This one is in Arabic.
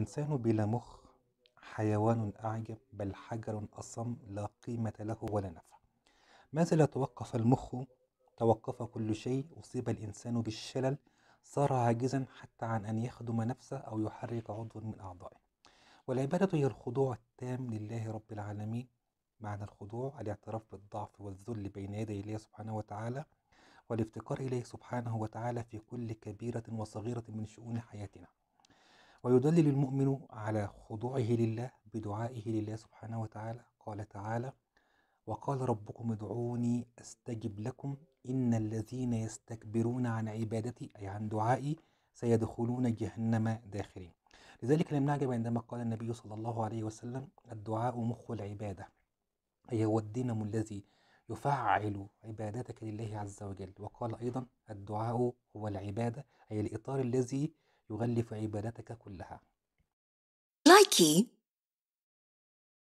الإنسان بلا مخ حيوان أعجب بل حجر أصم لا قيمة له ولا نفع ماذا لا توقف المخ توقف كل شيء أصيب الإنسان بالشلل صار عاجزا حتى عن أن يخدم نفسه أو يحرك عضوا من أعضائه والعبادة هي الخضوع التام لله رب العالمين معنى الخضوع الاعتراف بالضعف والذل بين يدي الله سبحانه وتعالى والافتقار إليه سبحانه وتعالى في كل كبيرة وصغيرة من شؤون حياتنا ويدلل المؤمن على خضوعه لله بدعائه لله سبحانه وتعالى قال تعالى وقال ربكم ادعوني استجب لكم ان الذين يستكبرون عن عبادتي اي عن دعائي سيدخلون جهنم داخلين لذلك لم نعجب عندما قال النبي صلى الله عليه وسلم الدعاء مخ العباده اي هو الدينم الذي يفعل عبادتك لله عز وجل وقال ايضا الدعاء هو العباده اي الاطار الذي يغلف عبادتك كلها Likey.